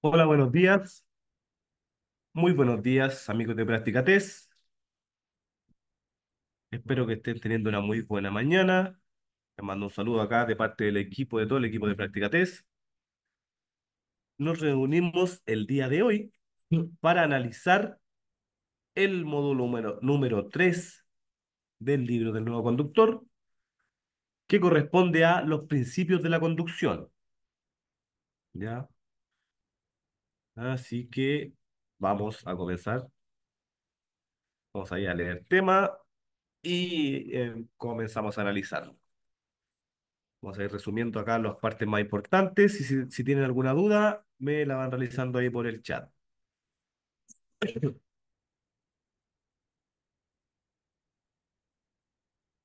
Hola, buenos días. Muy buenos días, amigos de Práctica Test. Espero que estén teniendo una muy buena mañana. Les mando un saludo acá de parte del equipo, de todo el equipo de Práctica Test. Nos reunimos el día de hoy para analizar el módulo número, número 3 del libro del nuevo conductor, que corresponde a los principios de la conducción. ¿Ya? Así que vamos a comenzar. Vamos a ir a leer el tema y eh, comenzamos a analizarlo. Vamos a ir resumiendo acá las partes más importantes y si, si tienen alguna duda, me la van realizando ahí por el chat.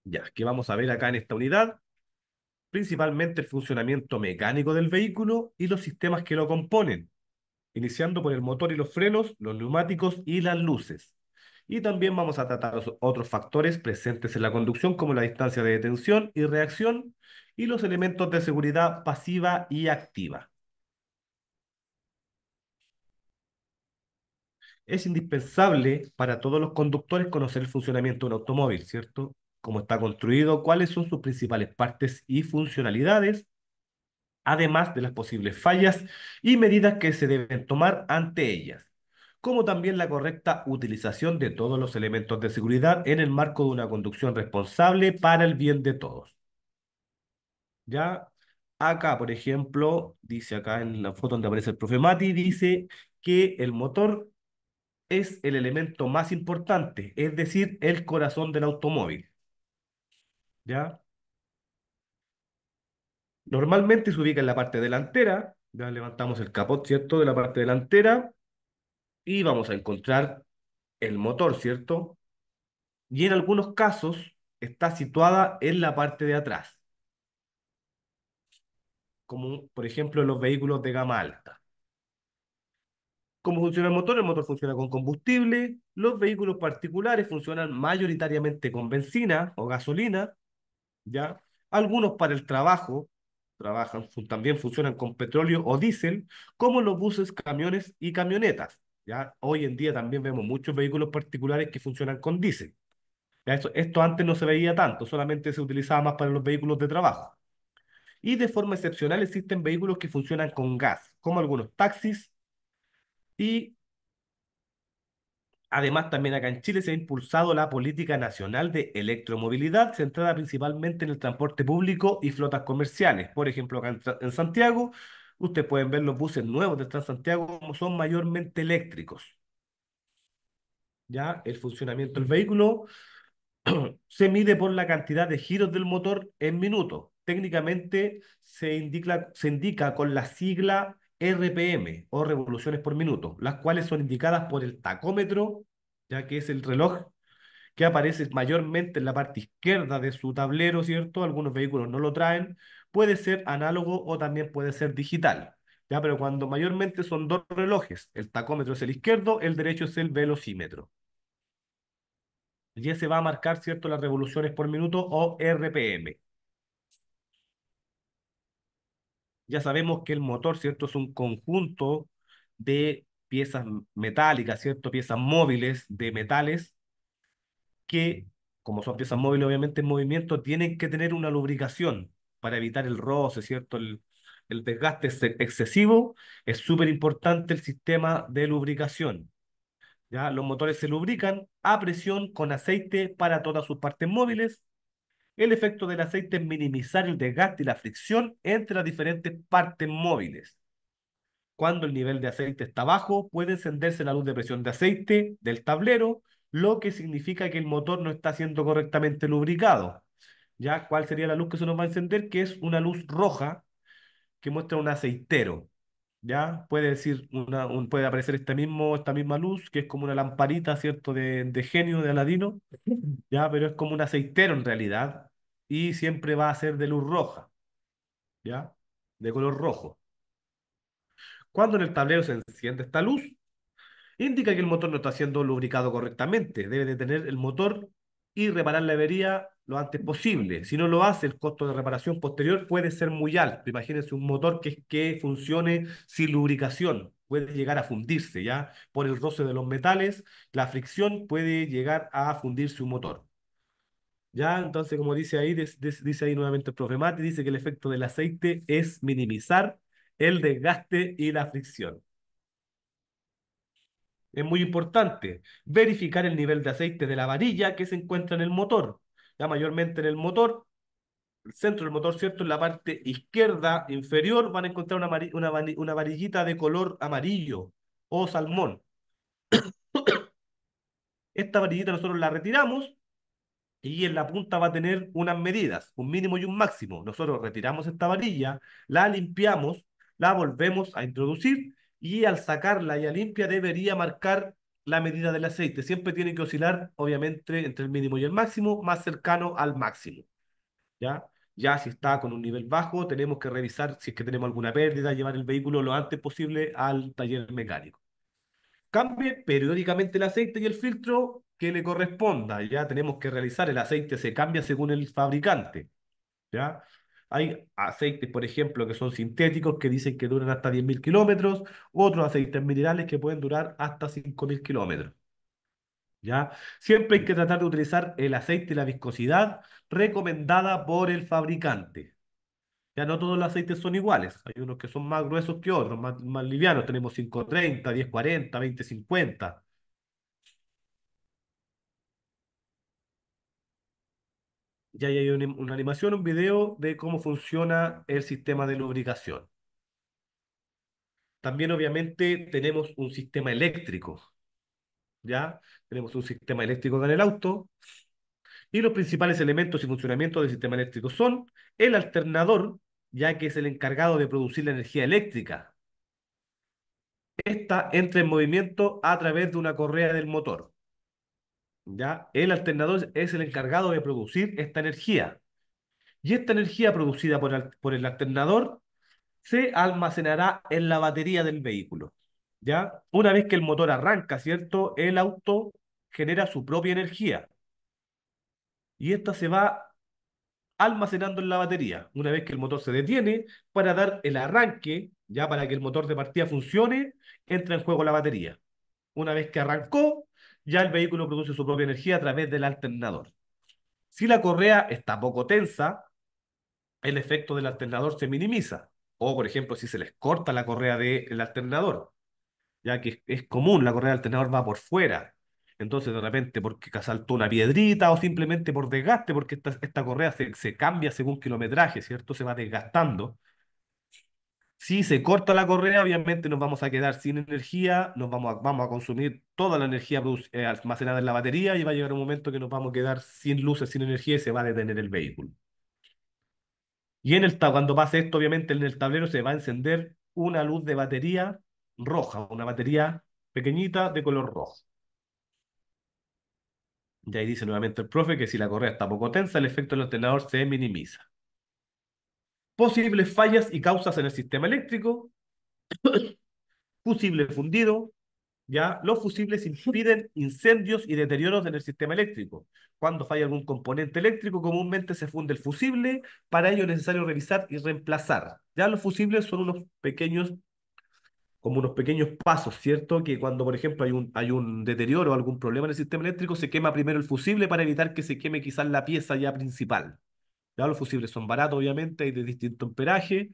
Ya, ¿qué vamos a ver acá en esta unidad? Principalmente el funcionamiento mecánico del vehículo y los sistemas que lo componen, iniciando por el motor y los frenos, los neumáticos y las luces. Y también vamos a tratar otros factores presentes en la conducción, como la distancia de detención y reacción, y los elementos de seguridad pasiva y activa. Es indispensable para todos los conductores conocer el funcionamiento de un automóvil, ¿cierto? cómo está construido, cuáles son sus principales partes y funcionalidades, además de las posibles fallas y medidas que se deben tomar ante ellas, como también la correcta utilización de todos los elementos de seguridad en el marco de una conducción responsable para el bien de todos. Ya acá, por ejemplo, dice acá en la foto donde aparece el profe Mati, dice que el motor es el elemento más importante, es decir, el corazón del automóvil. ¿ya? Normalmente se ubica en la parte delantera, ya levantamos el capot, ¿cierto? De la parte delantera y vamos a encontrar el motor, ¿cierto? Y en algunos casos está situada en la parte de atrás, como por ejemplo en los vehículos de gama alta. ¿Cómo funciona el motor? El motor funciona con combustible, los vehículos particulares funcionan mayoritariamente con benzina o gasolina, ¿ya? Algunos para el trabajo, trabajan, también funcionan con petróleo o diésel, como los buses, camiones y camionetas. ¿ya? Hoy en día también vemos muchos vehículos particulares que funcionan con diésel. ¿ya? Esto, esto antes no se veía tanto, solamente se utilizaba más para los vehículos de trabajo. Y de forma excepcional existen vehículos que funcionan con gas, como algunos taxis y Además, también acá en Chile se ha impulsado la política nacional de electromovilidad, centrada principalmente en el transporte público y flotas comerciales. Por ejemplo, acá en, Santiago, ustedes pueden ver los buses nuevos de Transantiago como son mayormente eléctricos. Ya el funcionamiento del vehículo se mide por la cantidad de giros del motor en minuto. Técnicamente se indica con la sigla RPM o revoluciones por minuto, las cuales son indicadas por el tacómetro, ya que es el reloj que aparece mayormente en la parte izquierda de su tablero, ¿cierto? Algunos vehículos no lo traen, puede ser análogo o también puede ser digital, ¿ya? Pero cuando mayormente son dos relojes, el tacómetro es el izquierdo, el derecho es el velocímetro. Y se va a marcar, ¿cierto? Las revoluciones por minuto o RPM. ya sabemos que el motor, ¿cierto? Es un conjunto de piezas metálicas, ¿cierto? Piezas móviles de metales que, como son piezas móviles obviamente en movimiento, tienen que tener una lubricación para evitar el roce, ¿cierto? El, el desgaste excesivo. Es súper importante el sistema de lubricación. ¿ya? Los motores se lubrican a presión con aceite para todas sus partes móviles el efecto del aceite es minimizar el desgaste y la fricción entre las diferentes partes móviles. Cuando el nivel de aceite está bajo, puede encenderse la luz de presión de aceite del tablero, lo que significa que el motor no está siendo correctamente lubricado. ¿Ya? ¿Cuál sería la luz que se nos va a encender? Que es una luz roja que muestra un aceitero. ¿Ya? Puede decir, una, puede aparecer este mismo, esta misma luz, que es como una lamparita, ¿cierto? De, de genio, de Aladino, ¿ya? Pero es como un aceitero en realidad, y siempre va a ser de luz roja, ¿ya? De color rojo. Cuando en el tablero se enciende esta luz, indica que el motor no está siendo lubricado correctamente. Debe detener el motor y reparar la avería lo antes posible. Si no lo hace, el costo de reparación posterior puede ser muy alto. Imagínense un motor que, que funcione sin lubricación. Puede llegar a fundirse, ¿ya? Por el roce de los metales, la fricción puede llegar a fundirse un motor. Ya, entonces, como dice ahí, dice ahí nuevamente el profe dice que el efecto del aceite es minimizar el desgaste y la fricción. Es muy importante verificar el nivel de aceite de la varilla que se encuentra en el motor. Ya mayormente en el motor, el centro del motor, ¿cierto? En la parte izquierda inferior van a encontrar una, una varillita de color amarillo o salmón. Esta varillita nosotros la retiramos y en la punta va a tener unas medidas, un mínimo y un máximo. Nosotros retiramos esta varilla, la limpiamos, la volvemos a introducir y al sacarla ya limpia debería marcar la medida del aceite. Siempre tiene que oscilar, obviamente, entre el mínimo y el máximo, más cercano al máximo. ¿Ya? Ya si está con un nivel bajo, tenemos que revisar si es que tenemos alguna pérdida, llevar el vehículo lo antes posible al taller mecánico. Cambie periódicamente el aceite y el filtro que le corresponda. Ya tenemos que realizar, el aceite se cambia según el fabricante. ¿ya? Hay aceites, por ejemplo, que son sintéticos, que dicen que duran hasta 10.000 kilómetros, otros aceites minerales que pueden durar hasta 5.000 kilómetros. ¿Ya? Siempre hay que tratar de utilizar el aceite y la viscosidad recomendada por el fabricante. Ya no todos los aceites son iguales, hay unos que son más gruesos que otros, más, más livianos, tenemos 530, 1040, 2050. ya hay una, animación, un video de cómo funciona el sistema de lubricación. También obviamente tenemos un sistema eléctrico, ¿ya? Tenemos un sistema eléctrico en el auto y los principales elementos y funcionamientos del sistema eléctrico son el alternador, ya que es el encargado de producir la energía eléctrica. Esta entra en movimiento a través de una correa del motor. ¿ya? El alternador es el encargado de producir esta energía. Y esta energía producida por, el alternador se almacenará en la batería del vehículo. ¿ya? Una vez que el motor arranca, ¿cierto? El auto genera su propia energía. Y esta se va almacenando en la batería, una vez que el motor se detiene, para dar el arranque, ya para que el motor de partida funcione, entra en juego la batería. Una vez que arrancó, ya el vehículo produce su propia energía a través del alternador. Si la correa está poco tensa, el efecto del alternador se minimiza. O, por ejemplo, si se les corta la correa del alternador, ya que es común, la correa del alternador va por fuera. Entonces, de repente, porque saltó una piedrita o simplemente por desgaste, porque esta, correa se, se, cambia según kilometraje, ¿cierto? Se va desgastando. Si se corta la correa, obviamente nos vamos a quedar sin energía, nos vamos a, vamos a consumir toda la energía eh, almacenada en la batería y va a llegar un momento que nos vamos a quedar sin luces, sin energía y se va a detener el vehículo. Y en el cuando pase esto, obviamente en el tablero se va a encender una luz de batería roja, una batería pequeñita de color rojo. Y ahí dice nuevamente el profe que si la correa está poco tensa, el efecto del alternador se minimiza posibles fallas y causas en el sistema eléctrico, fusible fundido, ¿ya? Los fusibles impiden incendios y deterioros en el sistema eléctrico. Cuando falla algún componente eléctrico, comúnmente se funde el fusible, para ello es necesario revisar y reemplazar. Ya los fusibles son unos pequeños como unos pequeños pasos, ¿cierto? Que cuando, por ejemplo, hay un, hay un deterioro o algún problema en el sistema eléctrico, se quema primero el fusible para evitar que se queme quizás la pieza ya principal. ¿ya? Los fusibles son baratos, obviamente, hay de distinto amperaje.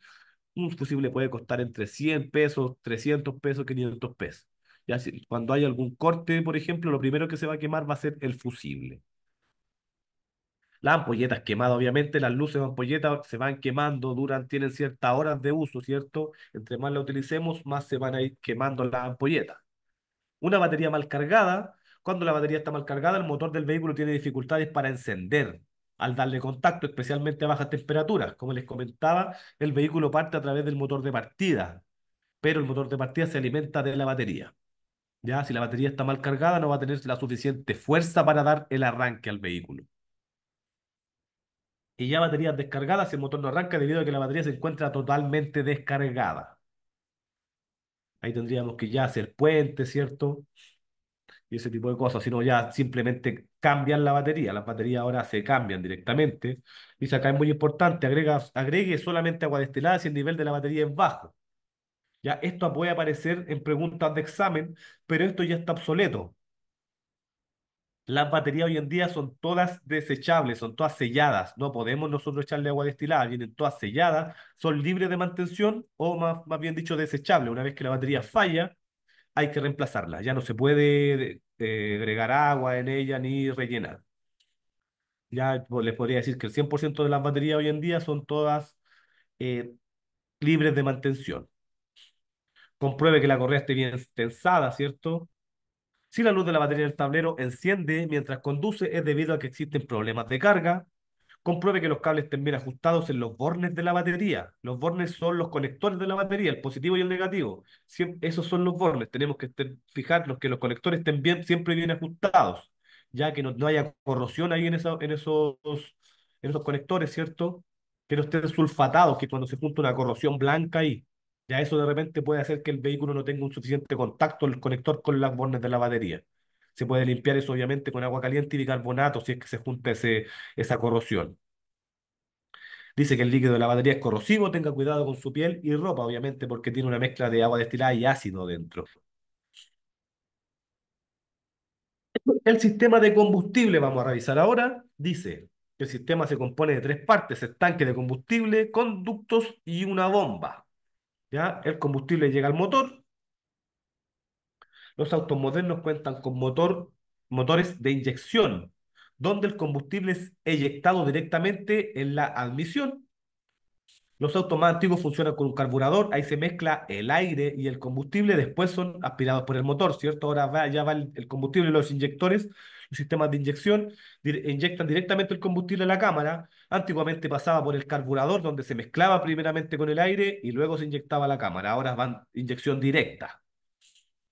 Un fusible puede costar entre 100 pesos, 300 pesos, 500 pesos. cuando hay algún corte, por ejemplo, lo primero que se va a quemar va a ser el fusible. Las ampolletas quemadas, obviamente, las luces de ampolleta se van quemando, duran, tienen ciertas horas de uso, ¿cierto? Entre más la utilicemos, más se van a ir quemando las ampolletas. Una batería mal cargada, cuando la batería está mal cargada, el motor del vehículo tiene dificultades para encender. Al darle contacto, especialmente a bajas temperaturas, como les comentaba, el vehículo parte a través del motor de partida, pero el motor de partida se alimenta de la batería. Ya, si la batería está mal cargada, no va a tener la suficiente fuerza para dar el arranque al vehículo. Y ya baterías descargadas, el motor no arranca debido a que la batería se encuentra totalmente descargada. Ahí tendríamos que ya hacer puente ¿cierto? Y ese tipo de cosas, sino ya simplemente cambian la batería. Las baterías ahora se cambian directamente. Y acá es muy importante, agrega, agregue solamente agua destilada si el nivel de la batería es bajo. Ya, esto puede aparecer en preguntas de examen, pero esto ya está obsoleto. Las baterías hoy en día son todas desechables, son todas selladas. No podemos nosotros echarle agua destilada, vienen todas selladas, son libres de mantención o más, más bien dicho desechables. Una vez que la batería falla, hay que reemplazarla. Ya no se puede este, agregar agua en ella ni rellenar. Ya les podría decir que el 100% de las baterías hoy en día son todas eh, libres de mantención. Compruebe que la correa esté bien tensada, ¿cierto? Si la luz de la batería del tablero enciende mientras conduce es debido a que existen problemas de carga, Compruebe que los cables estén bien ajustados en los bornes de la batería. Los bornes son los conectores de la batería, el positivo y el negativo. esos son los bornes. Tenemos que fijarnos que los conectores estén bien, siempre bien ajustados, ya que no, haya corrosión ahí en, esos, en esos conectores, ¿cierto? Que no estén sulfatados, que cuando se junta una corrosión blanca ahí, ya eso de repente puede hacer que el vehículo no tenga un suficiente contacto el conector con las bornes de la batería. Se puede limpiar eso obviamente con agua caliente y bicarbonato si es que se junta esa corrosión. Dice que el líquido de la batería es corrosivo, tenga cuidado con su piel y ropa, obviamente, porque tiene una mezcla de agua destilada y ácido dentro. El sistema de combustible, vamos a revisar ahora, dice que el sistema se compone de tres partes, estanque de combustible, conductos y una bomba. ¿Ya? El combustible llega al motor, los autos modernos cuentan con motores de inyección, donde el combustible es eyectado directamente en la admisión. Los autos más antiguos funcionan con un carburador, ahí se mezcla el aire y el combustible, después son aspirados por el motor, ¿cierto? Ahora ya va el, combustible combustible, los inyectores, los sistemas de inyección, inyectan directamente el combustible a la cámara. Antiguamente pasaba por el carburador, donde se mezclaba primeramente con el aire y luego se inyectaba a la cámara. Ahora van inyección directa.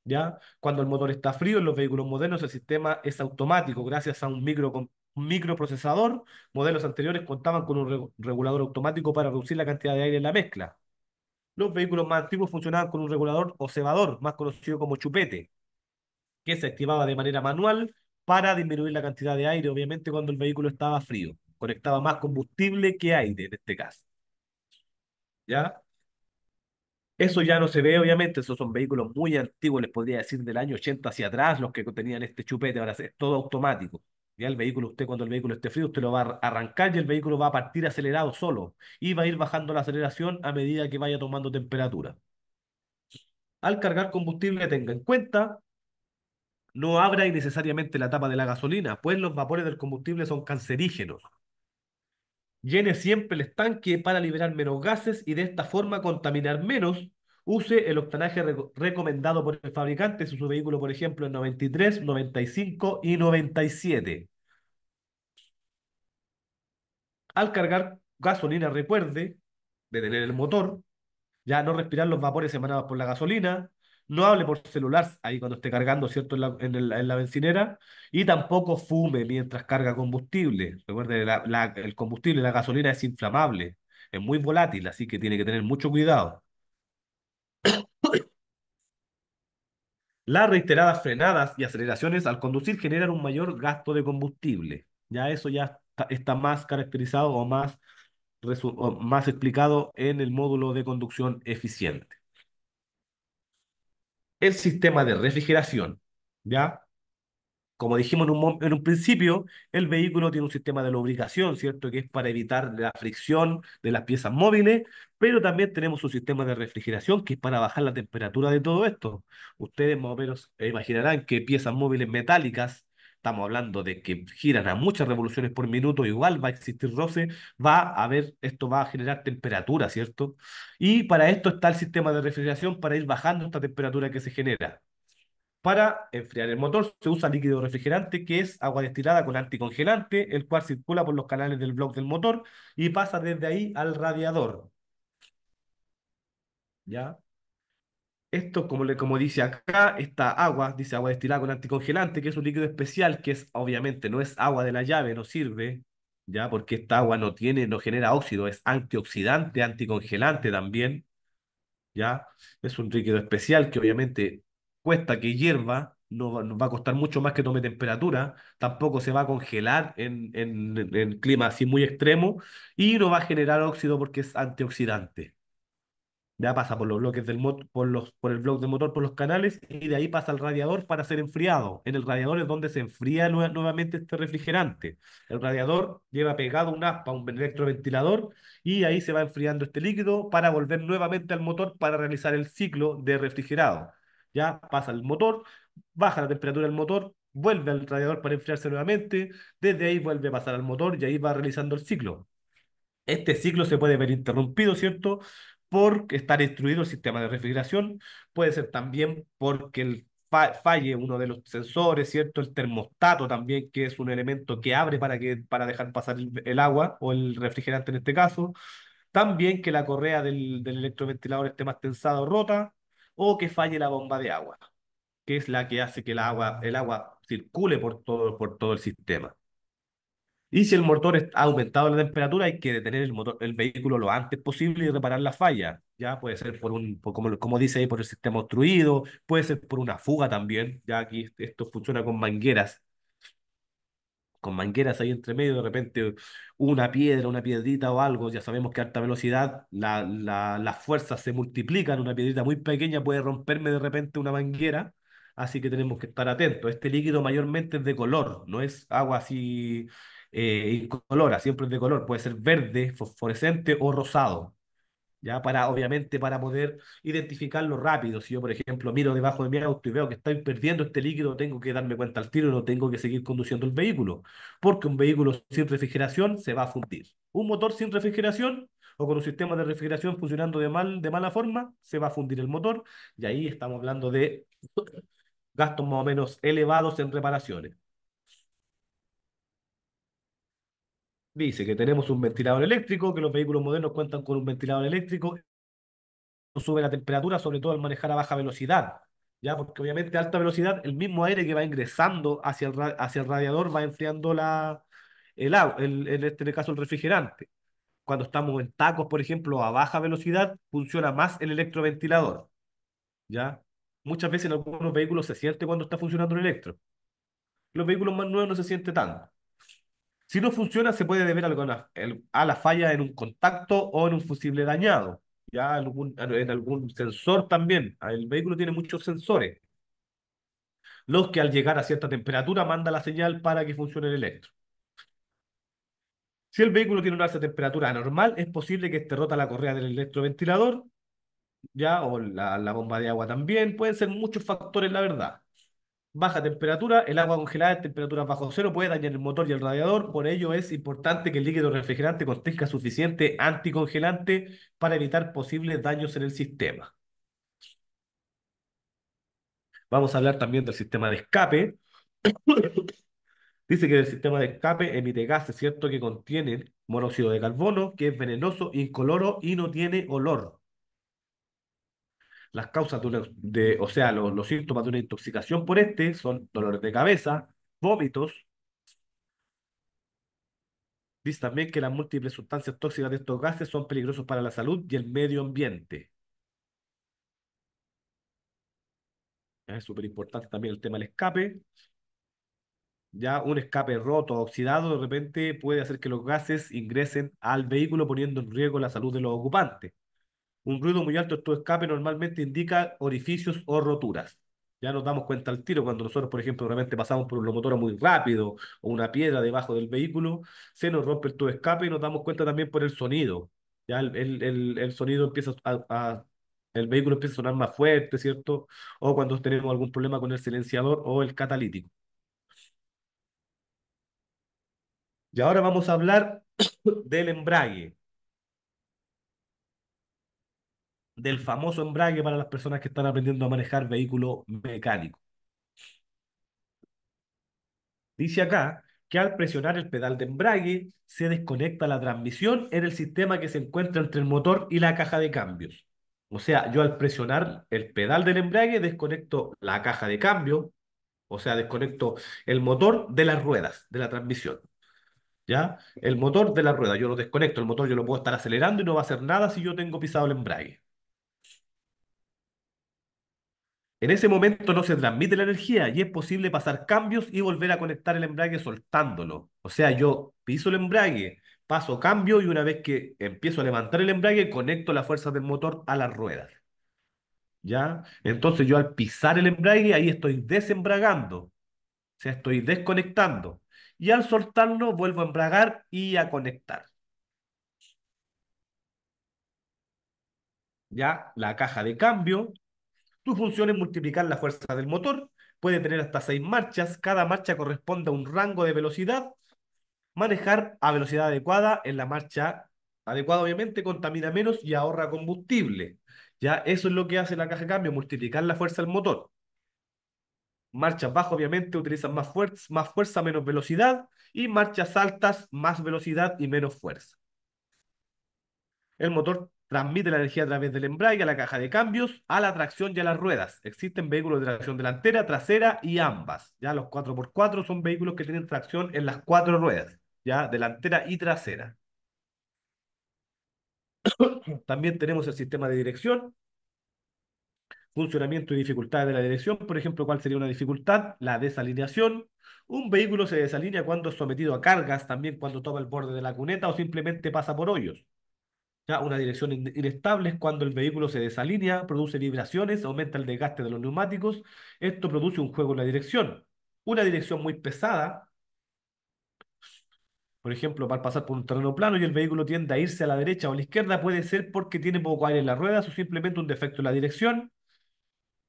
¿ya? Cuando el motor está frío en los vehículos modernos, el sistema es automático gracias a un micro, microprocesador. Modelos anteriores contaban con un regulador automático para reducir la cantidad de aire en la mezcla. Los vehículos más antiguos funcionaban con un regulador o cebador, más conocido como chupete, que se activaba de manera manual para disminuir la cantidad de aire, obviamente cuando el vehículo estaba frío. Conectaba más combustible que aire en este caso. ¿Ya? Eso ya no se ve, obviamente, esos son vehículos muy antiguos, les podría decir del año 80 hacia atrás, los que tenían este chupete, ahora es todo automático. Ya el vehículo, usted cuando el vehículo esté frío, usted lo va a arrancar y el vehículo va a partir acelerado solo y va a ir bajando la aceleración a medida que vaya tomando temperatura. Al cargar combustible, tenga en cuenta, no abra innecesariamente la tapa de la gasolina, pues los vapores del combustible son cancerígenos llene siempre el estanque para liberar menos gases y de esta forma contaminar menos. Use el octanaje recomendado por el fabricante si su vehículo, por ejemplo, en 93, 95 y 97. Al cargar gasolina, recuerde detener el motor, ya no respirar los vapores emanados por la gasolina, no hable por celular ahí cuando esté cargando, ¿cierto? En la, en, la bencinera. Y tampoco fume mientras carga combustible. Recuerde, el combustible, la gasolina es inflamable, es muy volátil, así que tiene que tener mucho cuidado. Las reiteradas frenadas y aceleraciones al conducir generan un mayor gasto de combustible. Ya eso ya está, más caracterizado o más, o más explicado en el módulo de conducción eficiente el sistema de refrigeración, ¿ya? Como dijimos en un, principio, el vehículo tiene un sistema de lubricación, ¿cierto? Que es para evitar la fricción de las piezas móviles, pero también tenemos un sistema de refrigeración que es para bajar la temperatura de todo esto. Ustedes más eh, imaginarán que piezas móviles metálicas estamos hablando de que giran a muchas revoluciones por minuto, igual va a existir roce, va a haber, esto va a generar temperatura, ¿cierto? Y para esto está el sistema de refrigeración para ir bajando esta temperatura que se genera. Para enfriar el motor se usa líquido refrigerante, que es agua destilada con anticongelante, el cual circula por los canales del bloque del motor y pasa desde ahí al radiador. ¿Ya? Esto, como, le, como dice acá, esta agua, dice agua destilada con anticongelante, que es un líquido especial, que es obviamente no es agua de la llave, no sirve, ya, porque esta agua no tiene, no genera óxido, es antioxidante, anticongelante también, ya, es un líquido especial que obviamente cuesta que hierva, no, nos va a costar mucho más que tome temperatura, tampoco se va a congelar en, en, en clima así muy extremo y no va a generar óxido porque es antioxidante. Ya pasa por los bloques del motor, por, los, por el bloque del motor, por los canales, y de ahí pasa al radiador para ser enfriado. En el radiador es donde se enfría nuevamente este refrigerante. El radiador lleva pegado un aspa, un electroventilador, y ahí se va enfriando este líquido para volver nuevamente al motor para realizar el ciclo de refrigerado. Ya pasa el motor, baja la temperatura del motor, vuelve al radiador para enfriarse nuevamente, desde ahí vuelve a pasar al motor y ahí va realizando el ciclo. Este ciclo se puede ver interrumpido, ¿cierto? Porque estar destruido el sistema de refrigeración, puede ser también porque el falle uno de los sensores, ¿cierto? El termostato también, que es un elemento que abre para, que, para dejar pasar el, agua o el refrigerante en este caso. También que la correa del, del electroventilador esté más tensada o rota, o que falle la bomba de agua, que es la que hace que el agua, el agua circule por todo, por todo el sistema. Y si el motor ha aumentado la temperatura, hay que detener el, motor, el vehículo lo antes posible y reparar la falla. Ya puede ser por un, como, como dice ahí, por el sistema obstruido, puede ser por una fuga también. Ya aquí esto funciona con mangueras. Con mangueras ahí entre medio, de repente una piedra, una piedrita o algo, ya sabemos que a alta velocidad la, la, las fuerzas se multiplican, una piedrita muy pequeña puede romperme de repente una manguera, así que tenemos que estar atentos. Este líquido mayormente es de color, no es agua así eh, incolora, siempre es de color, puede ser verde, fosforescente o rosado. Ya para, obviamente, para poder identificarlo rápido. Si yo, por ejemplo, miro debajo de mi auto y veo que estoy perdiendo este líquido, tengo que darme cuenta al tiro y no tengo que seguir conduciendo el vehículo. Porque un vehículo sin refrigeración se va a fundir. Un motor sin refrigeración o con un sistema de refrigeración funcionando de, mal, de mala forma, se va a fundir el motor y ahí estamos hablando de gastos más o menos elevados en reparaciones. dice que tenemos un ventilador eléctrico, que los vehículos modernos cuentan con un ventilador eléctrico, sube la temperatura, sobre todo al manejar a baja velocidad, ¿ya? Porque obviamente a alta velocidad, el mismo aire que va ingresando hacia el, hacia el radiador va enfriando la, el agua, el, en este caso el refrigerante. Cuando estamos en tacos, por ejemplo, a baja velocidad, funciona más el electroventilador, ¿ya? Muchas veces en algunos vehículos se siente cuando está funcionando el electro. Los vehículos más nuevos no se siente tanto. Si no funciona, se puede deber alguna, a la falla en un contacto o en un fusible dañado, ya algún, en algún sensor también. El vehículo tiene muchos sensores, los que al llegar a cierta temperatura manda la señal para que funcione el electro. Si el vehículo tiene una alta temperatura anormal, es posible que este rota la correa del electroventilador, ya, o la bomba de agua también. Pueden ser muchos factores, la verdad baja temperatura, el agua congelada en temperaturas bajo cero puede dañar el motor y el radiador, por ello es importante que el líquido refrigerante contenga suficiente anticongelante para evitar posibles daños en el sistema. Vamos a hablar también del sistema de escape. Dice que el sistema de escape emite gases, ¿cierto? Que contienen monóxido de carbono, que es venenoso, incoloro y no tiene olor. Las causas de, o sea, los, los síntomas de una intoxicación por este son dolores de cabeza, vómitos, Dice también que las múltiples sustancias tóxicas de estos gases son peligrosos para la salud y el medio ambiente. Es súper importante también el tema del escape. Ya un escape roto o oxidado de repente puede hacer que los gases ingresen al vehículo poniendo en riesgo la salud de los ocupantes. Un ruido muy alto de tu escape normalmente indica orificios o roturas. Ya nos damos cuenta al tiro cuando nosotros, por ejemplo, realmente pasamos por un motor muy rápido o una piedra debajo del vehículo, se nos rompe el tubo escape y nos damos cuenta también por el sonido. Ya el, el, sonido empieza el vehículo empieza a sonar más fuerte, ¿cierto? O cuando tenemos algún problema con el silenciador o el catalítico. Y ahora vamos a hablar del embrague. del famoso embrague para las personas que están aprendiendo a manejar vehículo mecánico. Dice acá que al presionar el pedal de embrague se desconecta la transmisión en el sistema que se encuentra entre el motor y la caja de cambios. O sea, yo al presionar el pedal del embrague desconecto la caja de cambio, o sea, desconecto el motor de las ruedas, de la transmisión. ¿Ya? El motor de la rueda, yo lo desconecto, el motor yo lo puedo estar acelerando y no va a hacer nada si yo tengo pisado el embrague. En ese momento no se transmite la energía y es posible pasar cambios y volver a conectar el embrague soltándolo. O sea, yo piso el embrague, paso cambio y una vez que empiezo a levantar el embrague, conecto la fuerza del motor a las ruedas. ¿Ya? Entonces yo al pisar el embrague, ahí estoy desembragando. O sea, estoy desconectando. Y al soltarlo, vuelvo a embragar y a conectar. ¿Ya? La caja de cambio tu función es multiplicar la fuerza del motor, puede tener hasta seis marchas, cada marcha corresponde a un rango de velocidad, manejar a velocidad adecuada en la marcha adecuada obviamente contamina menos y ahorra combustible. Ya eso es lo que hace la caja de cambio, multiplicar la fuerza del motor. Marchas bajas obviamente utilizan más, más fuerza, menos velocidad y marchas altas más velocidad y menos fuerza. El motor transmite la energía a través del embrague, a la caja de cambios, a la tracción y a las ruedas. Existen vehículos de tracción delantera, trasera y ambas. Ya los 4x4 son vehículos que tienen tracción en las cuatro ruedas, ya delantera y trasera. También tenemos el sistema de dirección, funcionamiento y dificultades de la dirección. Por ejemplo, ¿cuál sería una dificultad? La desalineación. Un vehículo se desalinea cuando es sometido a cargas, también cuando toma el borde de la cuneta o simplemente pasa por hoyos una dirección inestable es cuando el vehículo se desalinea, produce vibraciones, aumenta el desgaste de los neumáticos, esto produce un juego en la dirección. Una dirección muy pesada, por ejemplo, para pasar por un terreno plano y el vehículo tiende a irse a la derecha o a la izquierda, puede ser porque tiene poco aire en la rueda o simplemente un defecto en la dirección.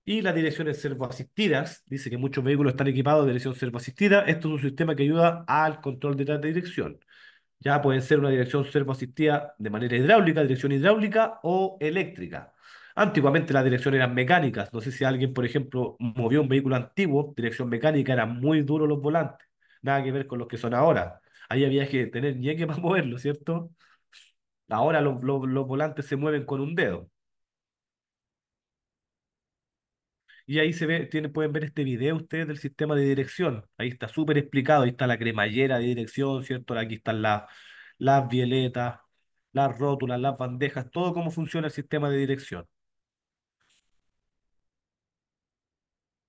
Y las direcciones servoasistidas, dice que muchos vehículos están equipados de dirección servoasistida, esto es un sistema que ayuda al control de la dirección. Ya pueden ser una dirección asistida de manera hidráulica, dirección hidráulica o eléctrica. Antiguamente las direcciones eran mecánicas. No sé si alguien, por ejemplo, movió un vehículo antiguo, dirección mecánica, eran muy duros los volantes. Nada que ver con los que son ahora. Ahí había que tener ñeque para moverlo, ¿cierto? Ahora los volantes se mueven con un dedo. Y ahí se ve, pueden ver este video ustedes del sistema de dirección. Ahí está súper explicado. Ahí está la cremallera de dirección, ¿cierto? Aquí están las, las violetas, las rótulas, las bandejas, todo cómo funciona el sistema de dirección.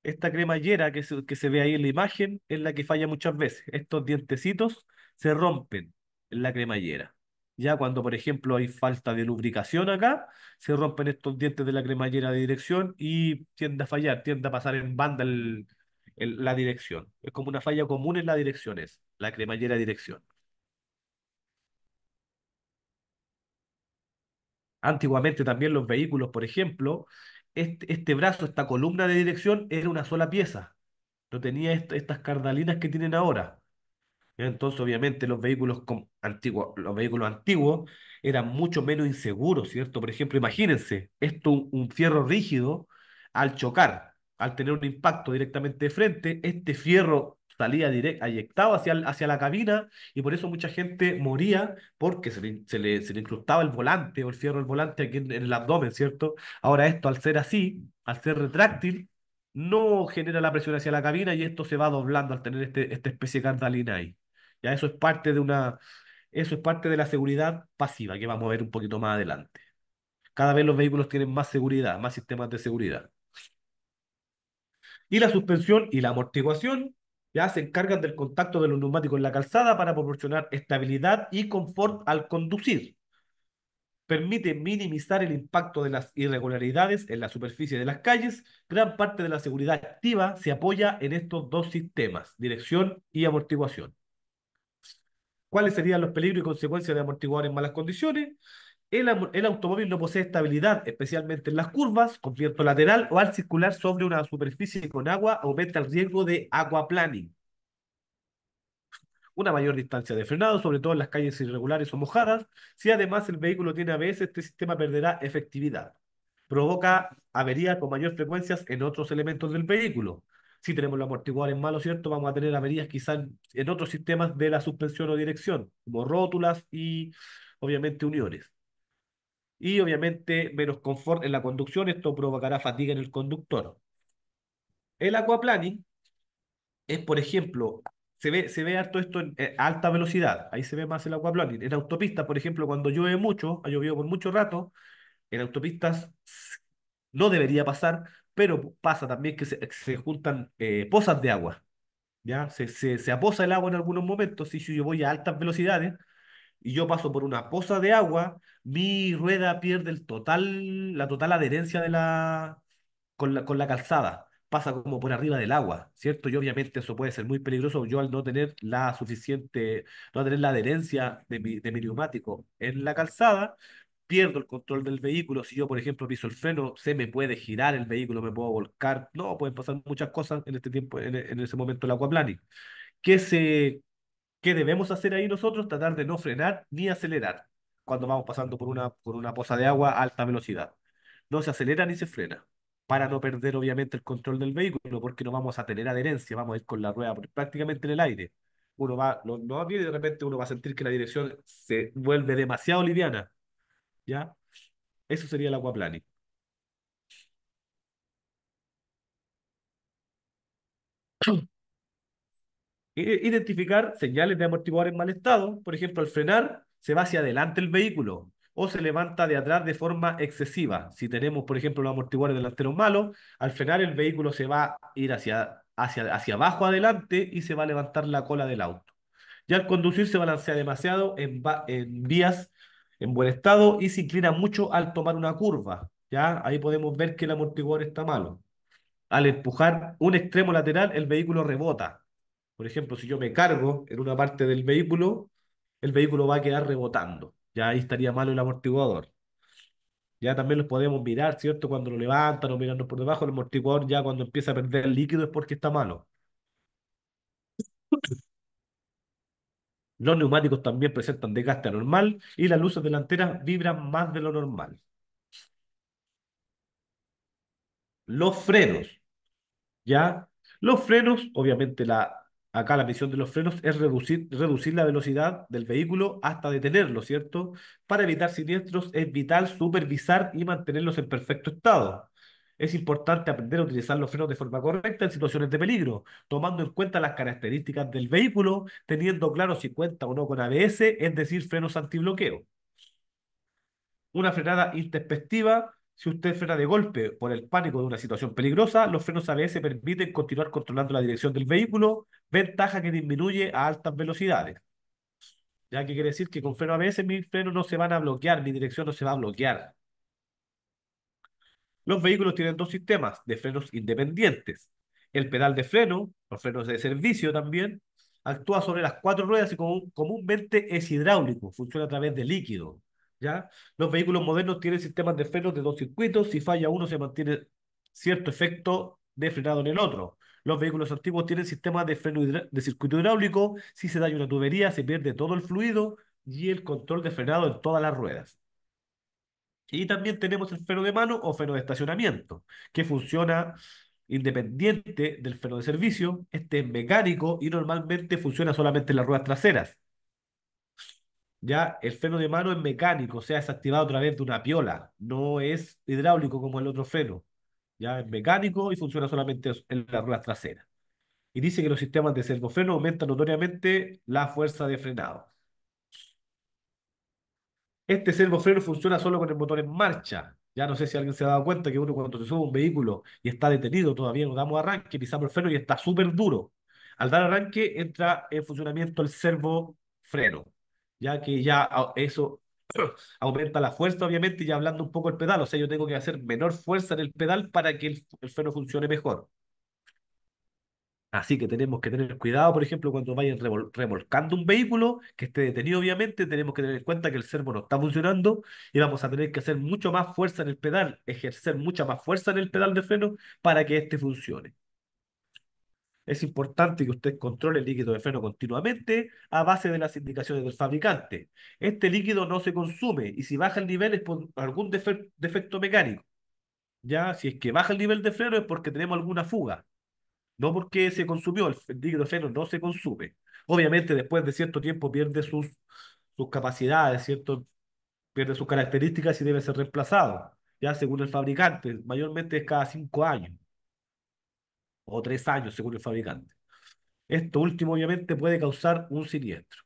Esta cremallera que que se ve ahí en la imagen es la que falla muchas veces. Estos dientecitos se rompen en la cremallera. Ya cuando, por ejemplo, hay falta de lubricación acá, se rompen estos dientes de la cremallera de dirección y tiende a fallar, tiende a pasar en banda el, la dirección. Es como una falla común en las direcciones, la cremallera de dirección. Antiguamente también los vehículos, por ejemplo, este, este, brazo, esta columna de dirección era una sola pieza. No tenía estas cardalinas que tienen ahora. Entonces, obviamente, los vehículos antiguos, los vehículos antiguos eran mucho menos inseguros, ¿cierto? Por ejemplo, imagínense, esto, un fierro rígido, al chocar, al tener un impacto directamente de frente, este fierro salía directo, eyectado hacia, hacia la cabina y por eso mucha gente moría porque se le, se le, incrustaba el volante o el fierro del volante aquí en, el abdomen, ¿cierto? Ahora esto, al ser así, al ser retráctil, no genera la presión hacia la cabina y esto se va doblando al tener este, esta especie de cardalina ahí eso es parte de una, eso es parte de la seguridad pasiva que vamos a ver un poquito más adelante. Cada vez los vehículos tienen más seguridad, más sistemas de seguridad. Y la suspensión y la amortiguación ya se encargan del contacto de los neumáticos en la calzada para proporcionar estabilidad y confort al conducir. Permite minimizar el impacto de las irregularidades en la superficie de las calles. Gran parte de la seguridad activa se apoya en estos dos sistemas, dirección y amortiguación cuáles serían los peligros y consecuencias de amortiguar en malas condiciones. El, automóvil no posee estabilidad, especialmente en las curvas, con viento lateral o al circular sobre una superficie con agua, aumenta el riesgo de aquaplaning. Una mayor distancia de frenado, sobre todo en las calles irregulares o mojadas. Si además el vehículo tiene ABS, este sistema perderá efectividad. Provoca averías con mayor frecuencia en otros elementos del vehículo si tenemos los amortiguadores malos, ¿cierto? Vamos a tener averías quizás en otros sistemas de la suspensión o dirección, como rótulas y obviamente uniones. Y obviamente menos confort en la conducción, esto provocará fatiga en el conductor. El aquaplaning es, por ejemplo, se ve, se ve harto esto en eh, alta velocidad, ahí se ve más el aquaplaning. En autopistas, por ejemplo, cuando llueve mucho, ha llovido por mucho rato, en autopistas no debería pasar, pero pasa también que se, juntan eh, pozas de agua. ¿ya? Se, se, aposa el agua en algunos momentos. Si yo voy a altas velocidades y yo paso por una poza de agua, mi rueda pierde la total adherencia de la, con, la, con la calzada. Pasa como por arriba del agua, ¿cierto? Y obviamente eso puede ser muy peligroso. Yo al no tener la suficiente, no tener la adherencia de de mi neumático en la calzada, pierdo el control del vehículo, si yo, por ejemplo, piso el freno, se me puede girar el vehículo, me puedo volcar, no, pueden pasar muchas cosas en este tiempo, en, ese momento el aquaplaning. ¿Qué, se, ¿Qué debemos hacer ahí nosotros? Tratar de no frenar ni acelerar cuando vamos pasando por una, por una poza de agua a alta velocidad. No se acelera ni se frena para no perder obviamente el control del vehículo, porque no vamos a tener adherencia, vamos a ir con la rueda prácticamente en el aire. Uno va, no, no y de repente uno va a sentir que la dirección se vuelve demasiado liviana ¿ya? Eso sería el aquaplaning. Identificar señales de amortiguador en mal estado, por ejemplo, al frenar se va hacia adelante el vehículo o se levanta de atrás de forma excesiva. Si tenemos, por ejemplo, los amortiguadores delanteros malos, al frenar el vehículo se va a ir hacia, hacia, hacia abajo adelante y se va a levantar la cola del auto. Ya al conducir se balancea demasiado en, en vías en buen estado y se inclina mucho al tomar una curva. ¿ya? Ahí podemos ver que el amortiguador está malo. Al empujar un extremo lateral, el vehículo rebota. Por ejemplo, si yo me cargo en una parte del vehículo, el vehículo va a quedar rebotando. Ya ahí estaría malo el amortiguador. Ya también los podemos mirar, ¿cierto? Cuando lo levantan o mirando por debajo, el amortiguador ya cuando empieza a perder el líquido es porque está malo. Los neumáticos también presentan desgaste anormal y las luces delanteras vibran más de lo normal. Los frenos, ¿ya? Los frenos, obviamente la, acá la misión de los frenos es reducir, reducir la velocidad del vehículo hasta detenerlo, ¿cierto? Para evitar siniestros es vital supervisar y mantenerlos en perfecto estado es importante aprender a utilizar los frenos de forma correcta en situaciones de peligro, tomando en cuenta las características del vehículo, teniendo claro si cuenta o no con ABS, es decir, frenos antibloqueo. Una frenada introspectiva si usted frena de golpe por el pánico de una situación peligrosa, los frenos ABS permiten continuar controlando la dirección del vehículo, ventaja que disminuye a altas velocidades. Ya que quiere decir que con freno ABS mis frenos no se van a bloquear, mi dirección no se va a bloquear. Los vehículos tienen dos sistemas de frenos independientes. El pedal de freno, los frenos de servicio también, actúa sobre las cuatro ruedas y comúnmente es hidráulico, funciona a través de líquido. ¿ya? Los vehículos modernos tienen sistemas de frenos de dos circuitos, si falla uno se mantiene cierto efecto de frenado en el otro. Los vehículos antiguos tienen sistemas de freno de circuito hidráulico, si se daña una tubería se pierde todo el fluido y el control de frenado en todas las ruedas. Y también tenemos el freno de mano o freno de estacionamiento, que funciona independiente del freno de servicio. Este es mecánico y normalmente funciona solamente en las ruedas traseras. Ya el freno de mano es mecánico, o sea, es activado a través de una piola, no es hidráulico como el otro freno. Ya es mecánico y funciona solamente en las ruedas traseras. Y dice que los sistemas de servofreno aumentan notoriamente la fuerza de frenado. Este servofreno funciona solo con el motor en marcha. Ya no sé si alguien se ha dado cuenta que uno cuando se sube un vehículo y está detenido todavía no damos arranque, pisamos el freno y está súper duro. Al dar arranque entra en funcionamiento el servofreno, ya que ya eso aumenta la fuerza obviamente y hablando un poco el pedal, o sea, yo tengo que hacer menor fuerza en el pedal para que el freno funcione mejor. Así que tenemos que tener cuidado, por ejemplo, cuando vayan remolcando un vehículo que esté detenido, obviamente, tenemos que tener en cuenta que el servo no está funcionando y vamos a tener que hacer mucho más fuerza en el pedal, ejercer mucha más fuerza en el pedal de freno para que éste funcione. Es importante que usted controle el líquido de freno continuamente a base de las indicaciones del fabricante. Este líquido no se consume y si baja el nivel es por algún defecto mecánico. Ya, si es que baja el nivel de freno es porque tenemos alguna fuga no porque se consumió, el, freno no se consume. Obviamente después de cierto tiempo pierde sus, sus capacidades, ¿cierto? pierde sus características y debe ser reemplazado, ya según el fabricante, mayormente es cada cinco años o tres años según el fabricante. Esto último obviamente puede causar un siniestro.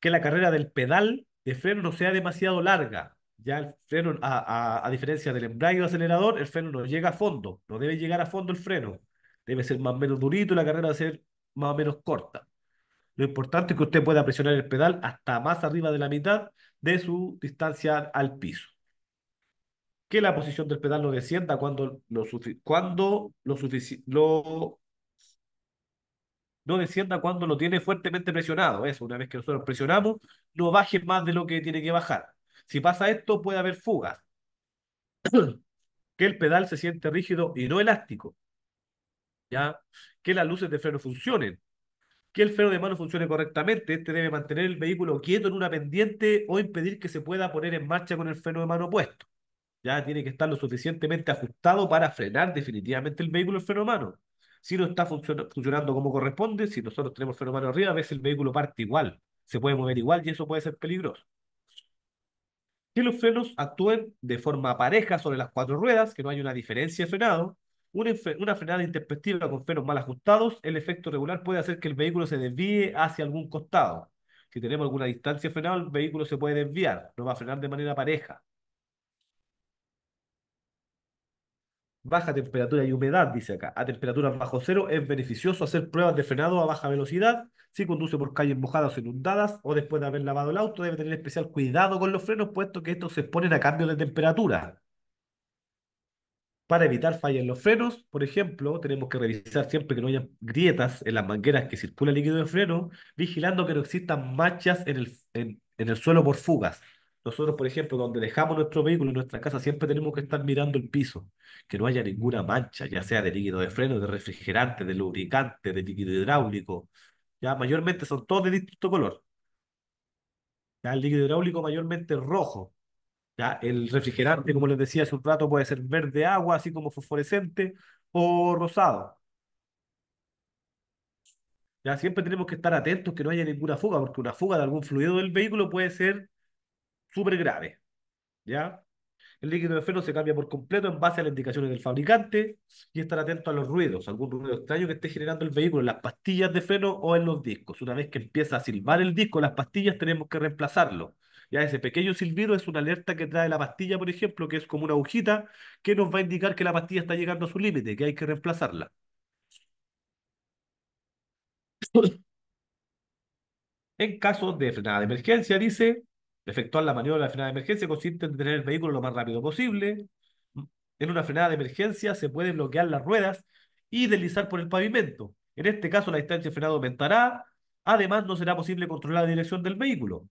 Que la carrera del pedal de freno no sea demasiado larga, ya el freno, a, a diferencia del embrague o acelerador, el freno no llega a fondo, no debe llegar a fondo el freno, debe ser más o menos durito y la carrera debe ser más o menos corta. Lo importante es que usted pueda presionar el pedal hasta más arriba de la mitad de su distancia al piso. Que la posición del pedal no descienda cuando lo, cuando no descienda cuando lo tiene fuertemente presionado. Eso, una vez que nosotros presionamos, no baje más de lo que tiene que bajar. Si pasa esto, puede haber fugas. que el pedal se siente rígido y no elástico. ¿ya? Que las luces de freno funcionen, que el freno de mano funcione correctamente. Este debe mantener el vehículo quieto en una pendiente o impedir que se pueda poner en marcha con el freno de mano puesto. Ya tiene que estar lo suficientemente ajustado para frenar definitivamente el vehículo el freno de mano. Si no está funcionando como corresponde, si nosotros tenemos freno de mano arriba, a veces el vehículo parte igual, se puede mover igual y eso puede ser peligroso. Que los frenos actúen de forma pareja sobre las cuatro ruedas, que no haya una diferencia de frenado, una, frenada intempestiva con frenos mal ajustados, el efecto regular puede hacer que el vehículo se desvíe hacia algún costado. Si tenemos alguna distancia frenada, el vehículo se puede desviar, no va a frenar de manera pareja. Baja temperatura y humedad, dice acá. A temperaturas bajo cero es beneficioso hacer pruebas de frenado a baja velocidad. Si conduce por calles mojadas o inundadas o después de haber lavado el auto, debe tener especial cuidado con los frenos, puesto que estos se exponen a cambios de temperatura para evitar fallas en los frenos, por ejemplo, tenemos que revisar siempre que no haya grietas en las mangueras que circula el líquido de freno, vigilando que no existan manchas en el, en, el suelo por fugas. Nosotros, por ejemplo, donde dejamos nuestro vehículo en nuestra casa, siempre tenemos que estar mirando el piso, que no haya ninguna mancha, ya sea de líquido de freno, de refrigerante, de lubricante, de líquido hidráulico. Ya mayormente son todos de distinto color. Ya el líquido hidráulico mayormente rojo, el refrigerante, como les decía hace un rato, puede ser verde agua, así como fosforescente o rosado. Ya siempre tenemos que estar atentos que no haya ninguna fuga, porque una fuga de algún fluido del vehículo puede ser súper grave. ¿Ya? El líquido de freno se cambia por completo en base a las indicaciones del fabricante y estar atento a los ruidos, algún ruido extraño que esté generando el vehículo en las pastillas de freno o en los discos. Una vez que empieza a silbar el disco, las pastillas tenemos que reemplazarlo. Ya ese pequeño silbido es una alerta que trae la pastilla, por ejemplo, que es como una agujita que nos va a indicar que la pastilla está llegando a su límite, que hay que reemplazarla. En caso de frenada de emergencia, dice, efectuar la maniobra de frenada de emergencia consiste en detener el vehículo lo más rápido posible. En una frenada de emergencia se pueden bloquear las ruedas y deslizar por el pavimento. En este caso, la distancia de frenado aumentará. Además, no será posible controlar la dirección del vehículo.